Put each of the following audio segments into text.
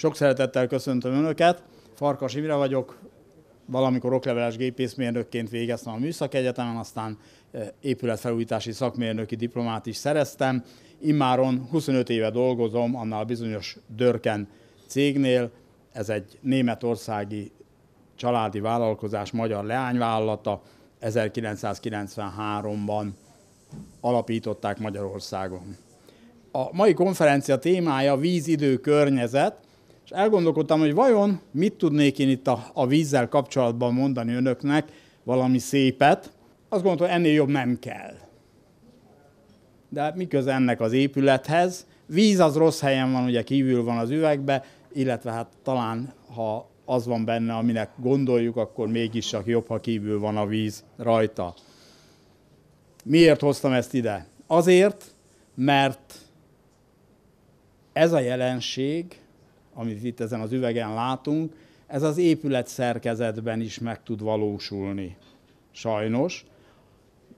Sok szeretettel köszöntöm Önöket, Farkas Imre vagyok, valamikor okleveles gépészmérnökként végeztem a Műszaki Egyetemen, aztán eh, épületfelújítási szakmérnöki diplomát is szereztem. Imáron 25 éve dolgozom annál a bizonyos Dörken cégnél, ez egy németországi családi vállalkozás, magyar leányvállalata, 1993-ban alapították Magyarországon. A mai konferencia témája víz, idő, környezet, és elgondolkodtam, hogy vajon mit tudnék én itt a, a vízzel kapcsolatban mondani önöknek valami szépet. Azt gondoltam, hogy ennél jobb nem kell. De hát miköz ennek az épülethez? Víz az rossz helyen van, ugye kívül van az üvegbe, illetve hát talán, ha az van benne, aminek gondoljuk, akkor mégis csak jobb, ha kívül van a víz rajta. Miért hoztam ezt ide? Azért, mert ez a jelenség amit itt ezen az üvegen látunk, ez az épület szerkezetben is meg tud valósulni. Sajnos.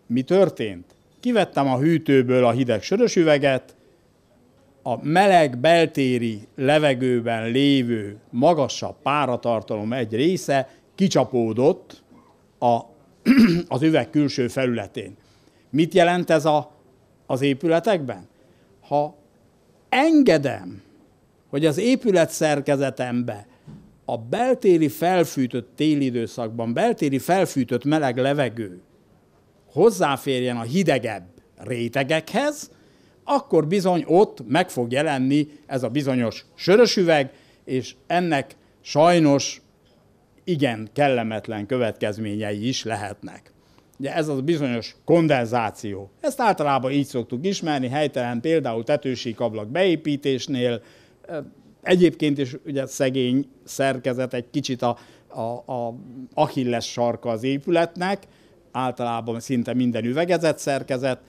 Mi történt? Kivettem a hűtőből a hideg sörös üveget, a meleg beltéri levegőben lévő magasabb páratartalom egy része kicsapódott a, az üveg külső felületén. Mit jelent ez a, az épületekben? Ha engedem, hogy az épület szerkezetembe a beltéri felfűtött téli időszakban, beltéri felfűtött meleg levegő hozzáférjen a hidegebb rétegekhez, akkor bizony ott meg fog jelenni ez a bizonyos sörös üveg, és ennek sajnos igen kellemetlen következményei is lehetnek. Ugye ez az bizonyos kondenzáció. Ezt általában így szoktuk ismerni, helytelen például tetősíkablak beépítésnél, Egyébként is ugye szegény szerkezet egy kicsit a, a, a achilles sarka az épületnek, általában szinte minden üvegezett szerkezet,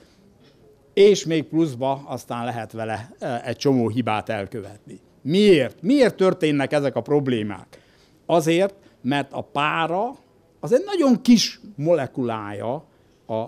és még pluszba aztán lehet vele e, egy csomó hibát elkövetni. Miért? Miért történnek ezek a problémák? Azért, mert a pára az egy nagyon kis molekulája a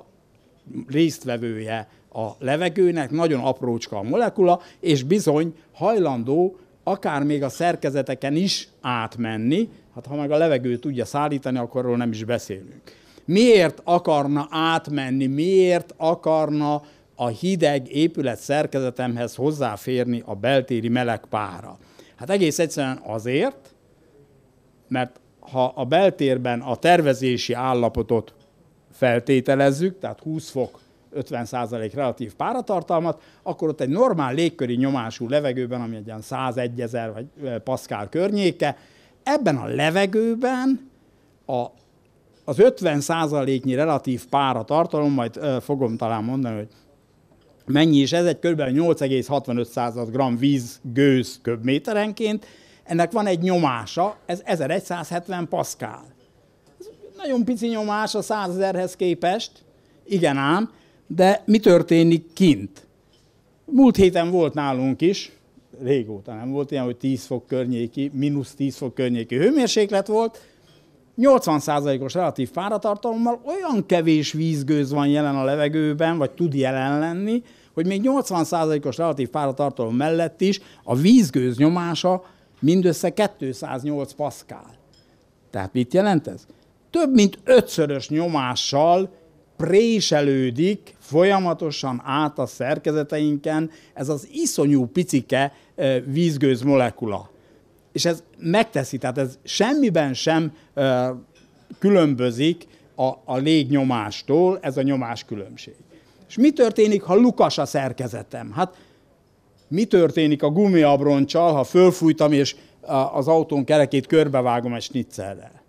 résztvevője a levegőnek nagyon aprócska a molekula, és bizony hajlandó akár még a szerkezeteken is átmenni, hát ha meg a levegőt tudja szállítani, akkor arról nem is beszélünk. Miért akarna átmenni, miért akarna a hideg épület szerkezetemhez hozzáférni a beltéri meleg pára? Hát egész egyszerűen azért, mert ha a beltérben a tervezési állapotot feltételezzük, tehát 20 fok 50% relatív páratartalmat, akkor ott egy normál légköri nyomású levegőben, ami egy ilyen 101 ezer vagy paszkál környéke, ebben a levegőben a, az 50%-nyi relatív páratartalom, majd ö, fogom talán mondani, hogy mennyi is ez, egy kb. 8,65 g víz gőz köbméterenként, ennek van egy nyomása, ez 1170 paszkál. Ez nagyon pici nyomás a 100 ezerhez képest, igen ám, de mi történik kint? Múlt héten volt nálunk is, régóta nem volt ilyen, hogy 10 fok környéki, mínusz 10 fok környéki hőmérséklet volt, 80%-os relatív páratartalommal olyan kevés vízgőz van jelen a levegőben, vagy tud jelen lenni, hogy még 80%-os relatív páratartalom mellett is a vízgőz nyomása mindössze 208 paszkál. Tehát mit jelent ez? Több mint ötszörös nyomással préselődik folyamatosan át a szerkezeteinken ez az iszonyú picike vízgőz molekula. És ez megteszi, tehát ez semmiben sem különbözik a, a légnyomástól, ez a nyomás különbség. És mi történik, ha lukas a szerkezetem? Hát mi történik a gumiabroncsal, ha fölfújtam és az autón kerekét körbevágom egy snitzerrel?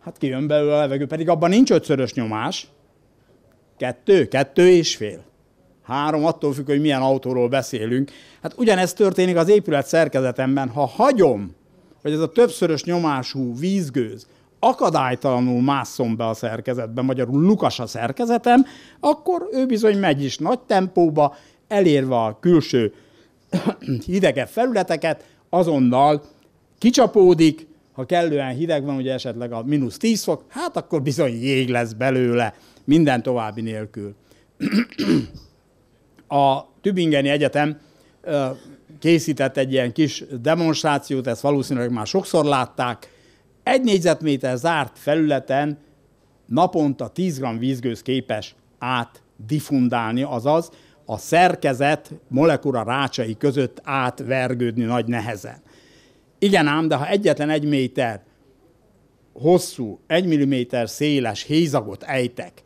Hát kijön belőle a levegő, pedig abban nincs ötszörös nyomás, Kettő? Kettő és fél. Három, attól függ, hogy milyen autóról beszélünk. Hát ugyanezt történik az épület szerkezetemben. Ha hagyom, hogy ez a többszörös nyomású vízgőz akadálytalanul másszon be a szerkezetben, magyarul lukas a szerkezetem, akkor ő bizony megy is nagy tempóba, elérve a külső hidegebb felületeket, azonnal kicsapódik, ha kellően hideg van, ugye esetleg a mínusz 10 fok, hát akkor bizony jég lesz belőle minden további nélkül. A Tübingeni Egyetem készített egy ilyen kis demonstrációt, ezt valószínűleg már sokszor látták. Egy négyzetméter zárt felületen naponta 10 g vízgőz képes átdifundálni, azaz a szerkezet molekula rácsai között átvergődni nagy nehezen. Igen ám, de ha egyetlen egy méter hosszú, egy milliméter széles hézagot ejtek,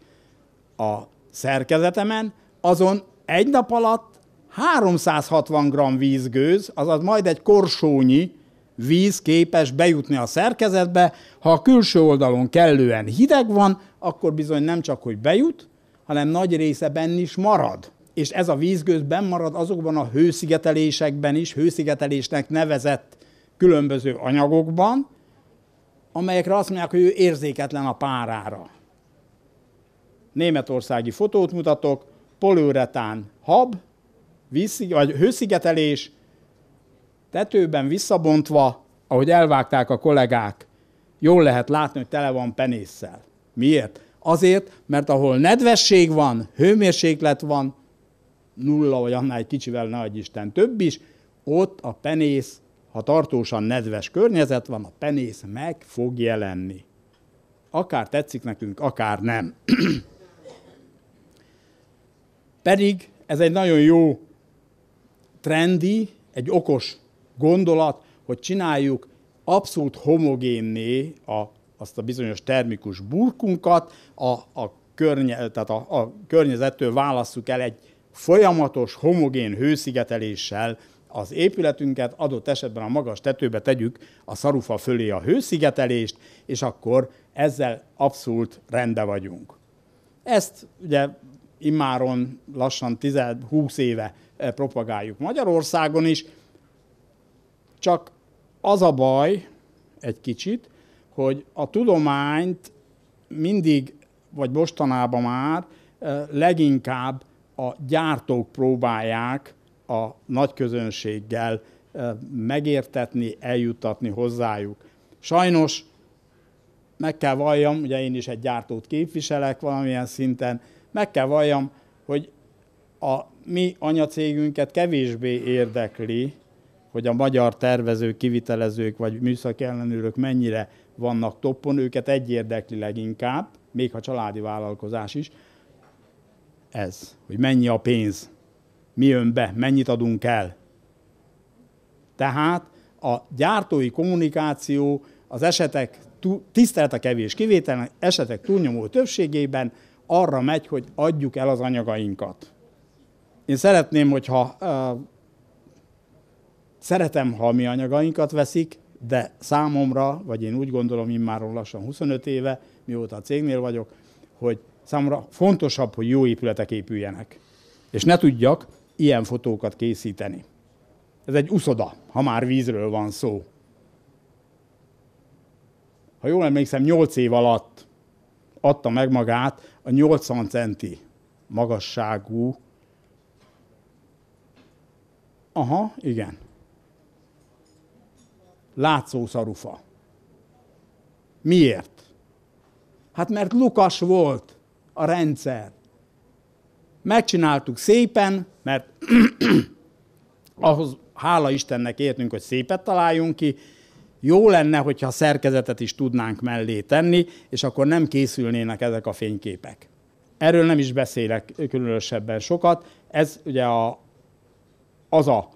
a szerkezetemen, azon egy nap alatt 360 g vízgőz, azaz majd egy korsónyi víz képes bejutni a szerkezetbe. Ha a külső oldalon kellően hideg van, akkor bizony nem csak, hogy bejut, hanem nagy része benn is marad. És ez a vízgőz benn marad azokban a hőszigetelésekben is, hőszigetelésnek nevezett különböző anyagokban, amelyekre azt mondják, hogy ő érzéketlen a párára németországi fotót mutatok, poliuretán hab, vízszig, vagy hőszigetelés, tetőben visszabontva, ahogy elvágták a kollégák, jól lehet látni, hogy tele van penésszel. Miért? Azért, mert ahol nedvesség van, hőmérséklet van, nulla vagy annál egy kicsivel nagy Isten több is, ott a penész, ha tartósan nedves környezet van, a penész meg fog jelenni. Akár tetszik nekünk, akár nem. Pedig ez egy nagyon jó trendi, egy okos gondolat, hogy csináljuk abszolút homogénné a, azt a bizonyos termikus burkunkat, a, a, környe, tehát a, a környezettől válasszuk el egy folyamatos, homogén hőszigeteléssel az épületünket, adott esetben a magas tetőbe tegyük a szarufa fölé a hőszigetelést, és akkor ezzel abszolút rendben vagyunk. Ezt ugye immáron lassan 10-20 éve eh, propagáljuk Magyarországon is, csak az a baj egy kicsit, hogy a tudományt mindig, vagy mostanában már eh, leginkább a gyártók próbálják a nagy közönséggel eh, megértetni, eljuttatni hozzájuk. Sajnos meg kell valljam, ugye én is egy gyártót képviselek valamilyen szinten, meg kell valljam, hogy a mi anyacégünket kevésbé érdekli, hogy a magyar tervezők, kivitelezők vagy műszaki ellenőrök mennyire vannak toppon, őket egy érdekli leginkább, még ha családi vállalkozás is, ez, hogy mennyi a pénz, mi jön be, mennyit adunk el. Tehát a gyártói kommunikáció az esetek, tisztelt a kevés kivétel, esetek túlnyomó többségében arra megy, hogy adjuk el az anyagainkat. Én szeretném, hogyha uh, szeretem, ha mi anyagainkat veszik, de számomra, vagy én úgy gondolom, én már lassan 25 éve, mióta a cégnél vagyok, hogy számomra fontosabb, hogy jó épületek épüljenek. És ne tudjak ilyen fotókat készíteni. Ez egy uszoda, ha már vízről van szó. Ha jól emlékszem, 8 év alatt adta meg magát a 80 centi magasságú. Aha, igen. Látszó szarufa. Miért? Hát mert lukas volt a rendszer. Megcsináltuk szépen, mert ahhoz hála Istennek értünk, hogy szépet találjunk ki, jó lenne, hogyha a szerkezetet is tudnánk mellé tenni, és akkor nem készülnének ezek a fényképek. Erről nem is beszélek különösebben sokat. Ez ugye a, az a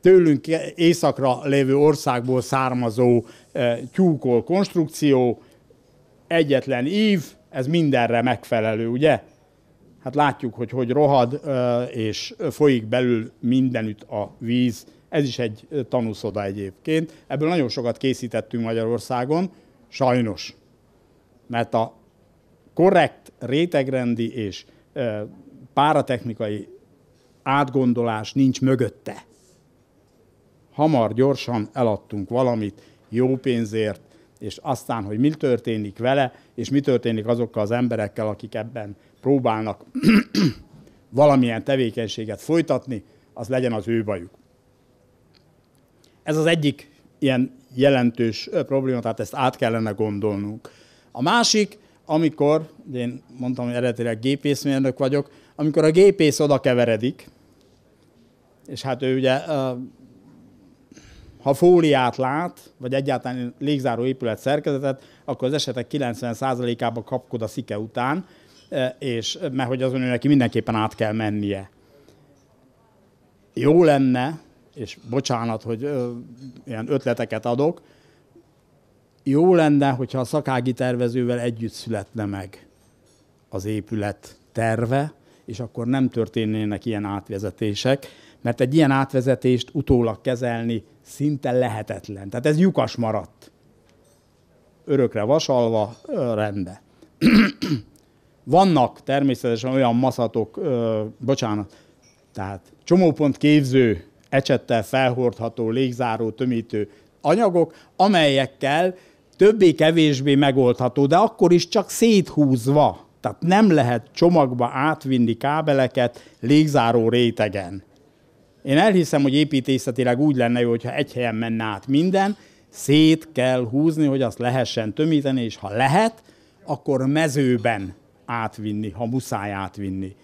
tőlünk északra lévő országból származó e, tyúkol konstrukció, egyetlen ív, ez mindenre megfelelő, ugye? Hát látjuk, hogy hogy rohad, e, és folyik belül mindenütt a víz, ez is egy tanúszoda egyébként. Ebből nagyon sokat készítettünk Magyarországon, sajnos. Mert a korrekt rétegrendi és páratechnikai átgondolás nincs mögötte. Hamar, gyorsan eladtunk valamit, jó pénzért, és aztán, hogy mi történik vele, és mi történik azokkal az emberekkel, akik ebben próbálnak valamilyen tevékenységet folytatni, az legyen az ő bajuk. Ez az egyik ilyen jelentős probléma, tehát ezt át kellene gondolnunk. A másik, amikor, én mondtam, hogy eredetileg gépészmérnök vagyok, amikor a gépész oda keveredik, és hát ő ugye, ha fóliát lát, vagy egyáltalán légzáró épület szerkezetet, akkor az esetek 90%-ában kapkod a szike után, és mert hogy azon ő neki mindenképpen át kell mennie. Jó lenne, és bocsánat, hogy ö, ilyen ötleteket adok, jó lenne, hogyha a szakági tervezővel együtt születne meg az épület terve, és akkor nem történnének ilyen átvezetések, mert egy ilyen átvezetést utólag kezelni szinte lehetetlen. Tehát ez lyukas maradt. Örökre vasalva, rende. Vannak természetesen olyan maszatok, ö, bocsánat, tehát csomópont képző ecsettel felhordható, légzáró, tömítő anyagok, amelyekkel többé-kevésbé megoldható, de akkor is csak széthúzva. Tehát nem lehet csomagba átvinni kábeleket légzáró rétegen. Én elhiszem, hogy építészetileg úgy lenne jó, hogyha egy helyen menne át minden, szét kell húzni, hogy azt lehessen tömíteni, és ha lehet, akkor mezőben átvinni, ha muszáj átvinni.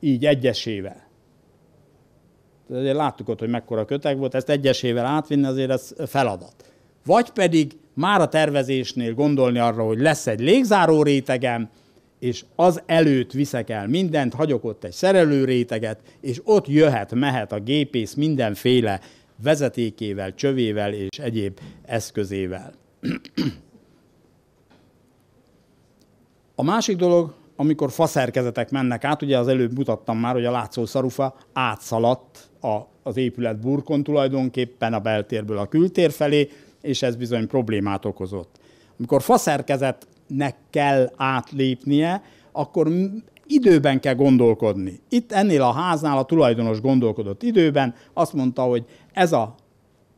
Így egyesével. Azért láttuk ott, hogy mekkora köteg volt, ezt egyesével átvinni azért ez feladat. Vagy pedig már a tervezésnél gondolni arra, hogy lesz egy légzáró rétegem, és az előtt viszek el mindent, hagyok ott egy szerelő réteget, és ott jöhet, mehet a gépész mindenféle vezetékével, csövével és egyéb eszközével. A másik dolog, amikor faszerkezetek mennek át, ugye az előbb mutattam már, hogy a látszó szarufa átszaladt a, az épület burkon tulajdonképpen a beltérből a kültér felé, és ez bizony problémát okozott. Amikor faszerkezetnek kell átlépnie, akkor időben kell gondolkodni. Itt ennél a háznál a tulajdonos gondolkodott időben, azt mondta, hogy ez a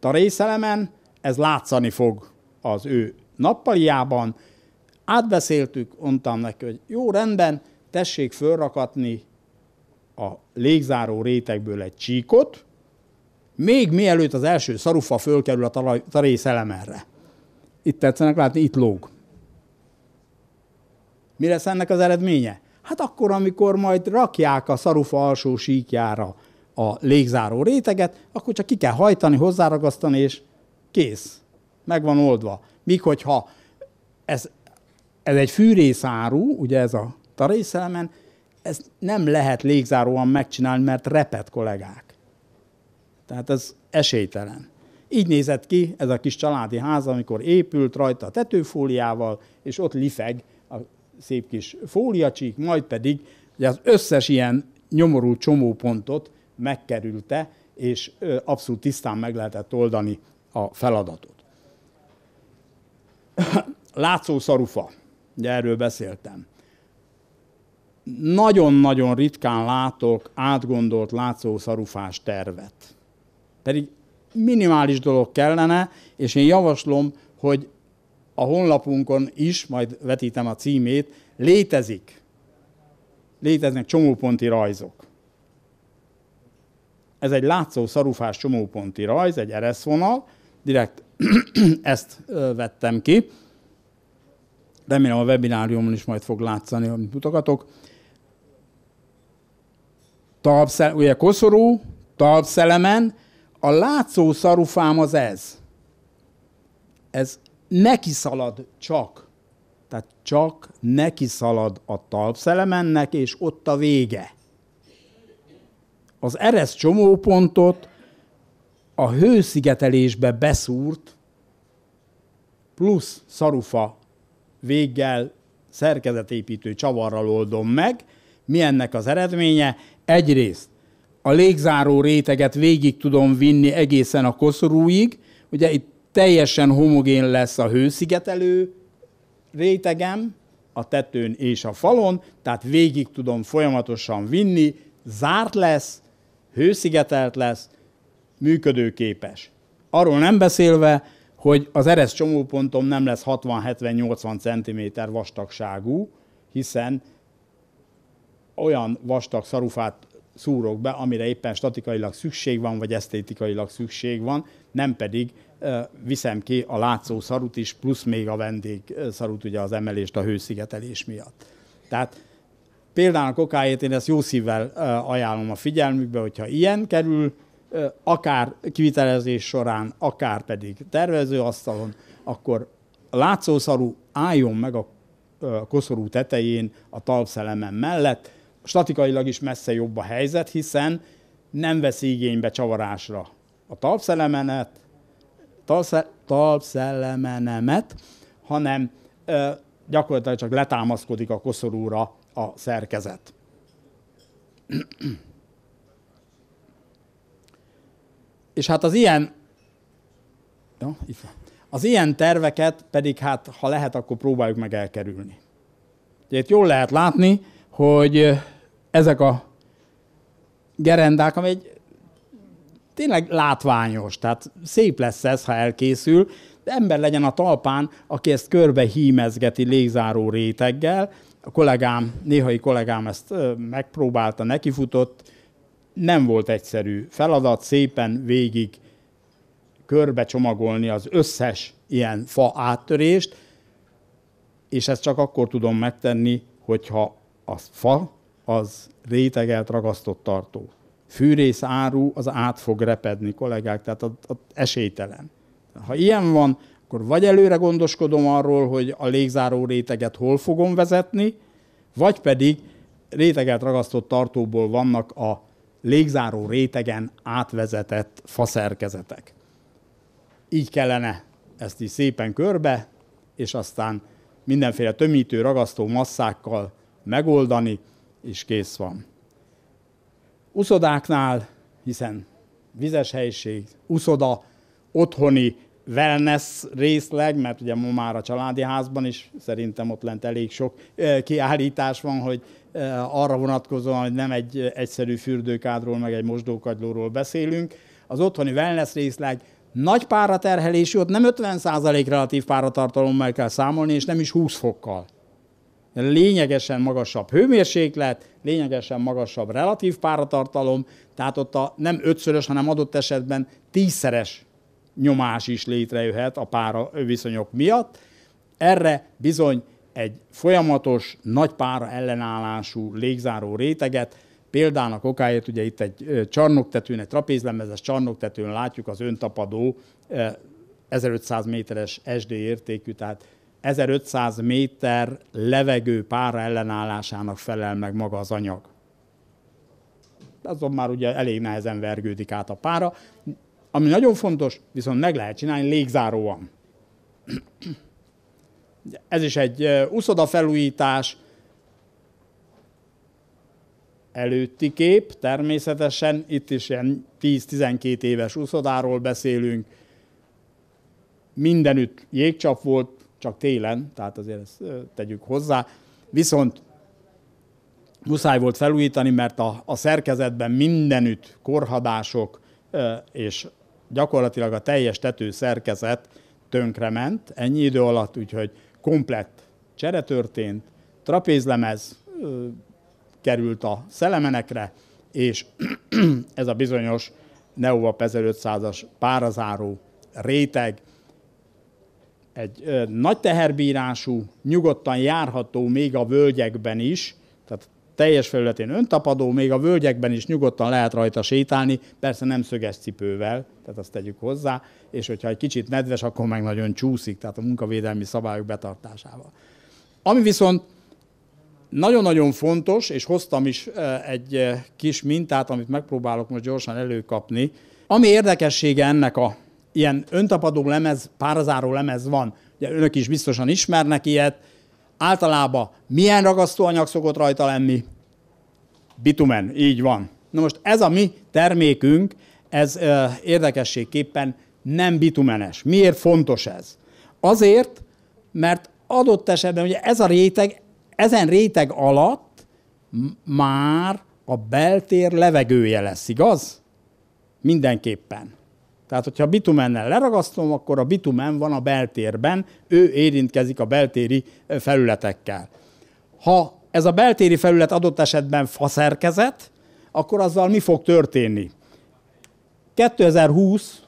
részelemen, ez látszani fog az ő nappaliában, átbeszéltük, mondtam neki, hogy jó, rendben, tessék fölrakatni a légzáró rétegből egy csíkot, még mielőtt az első szarufa fölkerül a elemerre. Itt tetszenek látni, itt lóg. Mi lesz ennek az eredménye? Hát akkor, amikor majd rakják a szarufa alsó síkjára a légzáró réteget, akkor csak ki kell hajtani, hozzáragasztani, és kész. Meg van oldva. Míg hogyha ez ez egy fűrészáru, ugye ez a tarészelemen, ezt nem lehet légzáróan megcsinálni, mert repet kollégák. Tehát ez esélytelen. Így nézett ki ez a kis családi ház, amikor épült rajta a tetőfóliával, és ott lifeg a szép kis fóliacsík, majd pedig ugye az összes ilyen nyomorú csomópontot megkerülte, és abszolút tisztán meg lehetett oldani a feladatot. Látszó szarufa ugye erről beszéltem. Nagyon-nagyon ritkán látok átgondolt látszószarufás tervet. Pedig minimális dolog kellene, és én javaslom, hogy a honlapunkon is, majd vetítem a címét, létezik. Léteznek csomóponti rajzok. Ez egy látszó szarufás csomóponti rajz, egy ereszvonal, direkt ezt vettem ki remélem a webináriumon is majd fog látszani, amit mutogatok. Talpszel, ugye koszorú, talpszelemen, a látszó szarufám az ez. Ez neki szalad csak. Tehát csak neki szalad a talpszelemennek, és ott a vége. Az eresz csomópontot a hőszigetelésbe beszúrt plusz szarufa véggel szerkezetépítő csavarral oldom meg. Mi ennek az eredménye? Egyrészt a légzáró réteget végig tudom vinni egészen a koszorúig, ugye itt teljesen homogén lesz a hőszigetelő rétegem, a tetőn és a falon, tehát végig tudom folyamatosan vinni, zárt lesz, hőszigetelt lesz, működőképes. Arról nem beszélve, hogy az eresz csomópontom nem lesz 60-70-80 cm vastagságú, hiszen olyan vastag szarufát szúrok be, amire éppen statikailag szükség van, vagy esztétikailag szükség van, nem pedig viszem ki a látszó szarut is, plusz még a vendég szarut, ugye az emelést a hőszigetelés miatt. Tehát például a kokáért én ezt jó szívvel ajánlom a figyelmükbe, hogyha ilyen kerül akár kivitelezés során, akár pedig tervezőasztalon, akkor látszószarú álljon meg a koszorú tetején a talpszelemen mellett. Statikailag is messze jobb a helyzet, hiszen nem vesz igénybe csavarásra a talpszelemenet, talpsze, talpszelemenemet, hanem ö, gyakorlatilag csak letámaszkodik a koszorúra a szerkezet. És hát az ilyen, az ilyen terveket pedig hát, ha lehet, akkor próbáljuk meg elkerülni. Itt jól lehet látni, hogy ezek a gerendák, ami egy tényleg látványos, tehát szép lesz ez, ha elkészül, de ember legyen a talpán, aki ezt körbe hímezgeti légzáró réteggel. A kollégám, néhai kollégám ezt megpróbálta, nekifutott, nem volt egyszerű feladat szépen végig körbe csomagolni az összes ilyen fa áttörést, és ezt csak akkor tudom megtenni, hogyha a fa az rétegelt ragasztott tartó. Fűrész áru az át fog repedni, kollégák, tehát az, az esélytelen. Ha ilyen van, akkor vagy előre gondoskodom arról, hogy a légzáró réteget hol fogom vezetni, vagy pedig rétegelt ragasztott tartóból vannak a légzáró rétegen átvezetett faszerkezetek. Így kellene ezt is szépen körbe, és aztán mindenféle tömítő, ragasztó masszákkal megoldani, és kész van. Uszodáknál, hiszen vizes helység, uszoda, otthoni wellness részleg, mert ugye ma már a családi házban is szerintem ott lent elég sok eh, kiállítás van, hogy Eh, arra vonatkozóan, hogy nem egy egyszerű fürdőkádról, meg egy mosdókagylóról beszélünk. Az otthoni wellness részleg nagy páraterhelésű, ott nem 50% relatív páratartalommal kell számolni, és nem is 20 fokkal. Lényegesen magasabb hőmérséklet, lényegesen magasabb relatív páratartalom, tehát ott a nem ötszörös, hanem adott esetben tízszeres nyomás is létrejöhet a pára viszonyok miatt. Erre bizony egy folyamatos, nagy pára ellenállású légzáró réteget, példának okáért ugye itt egy csarnoktetőn, egy trapézlemezes csarnoktetőn látjuk az öntapadó 1500 méteres SD értékű, tehát 1500 méter levegő pára ellenállásának felel meg maga az anyag. Azon már ugye elég nehezen vergődik át a pára. Ami nagyon fontos, viszont meg lehet csinálni légzáróan. Ez is egy uszoda felújítás. Előtti kép, természetesen itt is ilyen 10-12 éves uszodáról beszélünk. Mindenütt jégcsap volt, csak télen, tehát azért ezt tegyük hozzá. Viszont muszáj volt felújítani, mert a, a szerkezetben mindenütt korhadások és gyakorlatilag a teljes tető szerkezet tönkrement ennyi idő alatt, úgyhogy komplett csere történt, trapézlemez ö, került a szelemenekre, és ez a bizonyos Neova 1500-as párazáró réteg egy ö, nagy teherbírású, nyugodtan járható még a völgyekben is, tehát teljes felületén öntapadó, még a völgyekben is nyugodtan lehet rajta sétálni, persze nem szöges cipővel, tehát azt tegyük hozzá, és hogyha egy kicsit nedves, akkor meg nagyon csúszik, tehát a munkavédelmi szabályok betartásával. Ami viszont nagyon-nagyon fontos, és hoztam is egy kis mintát, amit megpróbálok most gyorsan előkapni. Ami érdekessége ennek a ilyen öntapadó lemez, párazáró lemez van, ugye önök is biztosan ismernek ilyet, Általában milyen ragasztóanyag szokott rajta lenni? Bitumen, így van. Na most ez a mi termékünk, ez ö, érdekességképpen nem bitumenes. Miért fontos ez? Azért, mert adott esetben ugye ez a réteg, ezen réteg alatt már a beltér levegője lesz, igaz? Mindenképpen. Tehát, hogyha bitumennel leragasztom, akkor a bitumen van a beltérben, ő érintkezik a beltéri felületekkel. Ha ez a beltéri felület adott esetben faszerkezet, akkor azzal mi fog történni? 2020.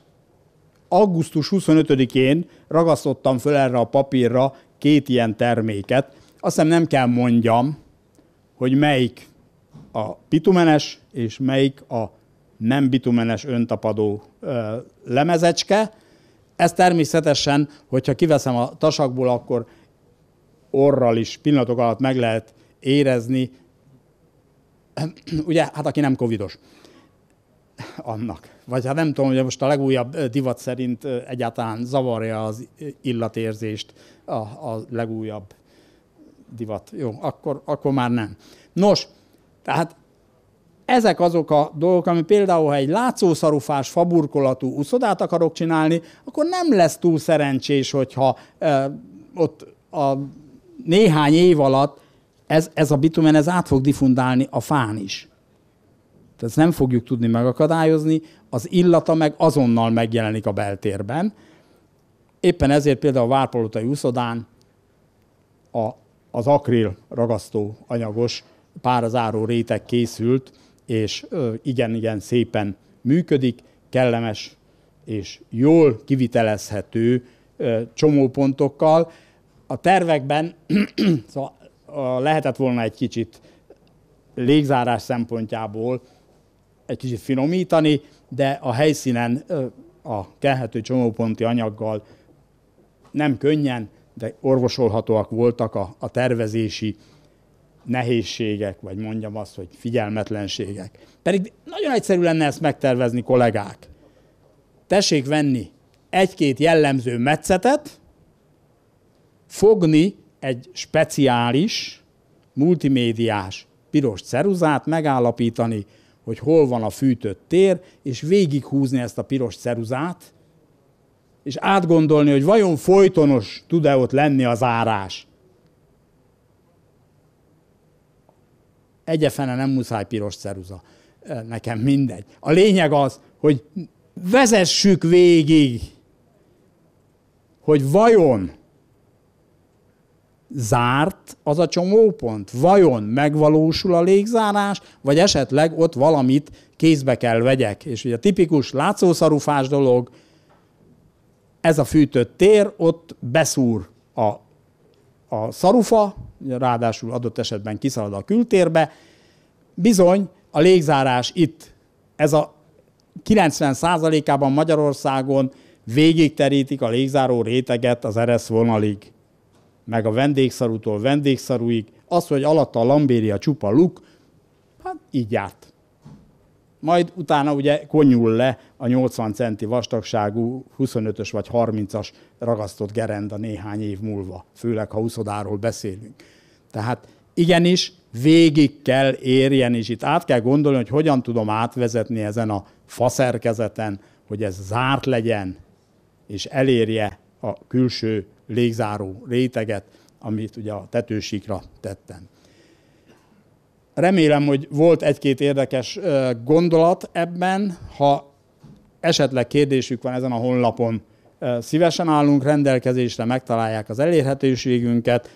augusztus 25-én ragasztottam föl erre a papírra két ilyen terméket. Azt hiszem nem kell mondjam, hogy melyik a bitumenes és melyik a nem bitumenes öntapadó ö, lemezecske. Ez természetesen, hogyha kiveszem a tasakból, akkor orral is pillanatok alatt meg lehet érezni, ugye, hát aki nem covidos, annak. Vagy hát nem tudom, hogy most a legújabb divat szerint egyáltalán zavarja az illatérzést a, a legújabb divat. Jó, akkor, akkor már nem. Nos, tehát ezek azok a dolgok, ami például, ha egy látszószarufás, faburkolatú úszodát akarok csinálni, akkor nem lesz túl szerencsés, hogyha e, ott a néhány év alatt ez, ez a bitumen ez át fog diffundálni a fán is. Tehát ezt nem fogjuk tudni megakadályozni, az illata meg azonnal megjelenik a beltérben. Éppen ezért például a várpalotai úszodán a, az akril ragasztó anyagos párazáró réteg készült, és igen-igen szépen működik, kellemes és jól kivitelezhető csomópontokkal. A tervekben szóval, lehetett volna egy kicsit légzárás szempontjából egy kicsit finomítani, de a helyszínen a kelhető csomóponti anyaggal nem könnyen, de orvosolhatóak voltak a, a tervezési nehézségek, vagy mondjam azt, hogy figyelmetlenségek. Pedig nagyon egyszerű lenne ezt megtervezni, kollégák. Tessék venni egy-két jellemző metszetet, fogni egy speciális, multimédiás piros ceruzát, megállapítani, hogy hol van a fűtött tér, és végighúzni ezt a piros ceruzát, és átgondolni, hogy vajon folytonos tud-e ott lenni az árás. egyefene nem muszáj piros ceruza. Nekem mindegy. A lényeg az, hogy vezessük végig, hogy vajon zárt az a csomópont? Vajon megvalósul a légzárás, vagy esetleg ott valamit kézbe kell vegyek? És ugye a tipikus látszószarufás dolog, ez a fűtött tér, ott beszúr a a szarufa, ráadásul adott esetben kiszalad a kültérbe. Bizony, a légzárás itt, ez a 90%-ában Magyarországon végigterítik a légzáró réteget az eresz vonalig, meg a vendégszarútól vendégszaruig. Az, hogy alatta a lambéria csupa luk, hát így járt. Majd utána ugye konyul le a 80 centi vastagságú 25-ös vagy 30-as ragasztott gerenda néhány év múlva, főleg ha uszodáról beszélünk. Tehát igenis végig kell érjen, és itt át kell gondolni, hogy hogyan tudom átvezetni ezen a faszerkezeten, hogy ez zárt legyen, és elérje a külső légzáró réteget, amit ugye a tetősíkra tettem. Remélem, hogy volt egy-két érdekes gondolat ebben. Ha esetleg kérdésük van ezen a honlapon, szívesen állunk rendelkezésre, megtalálják az elérhetőségünket.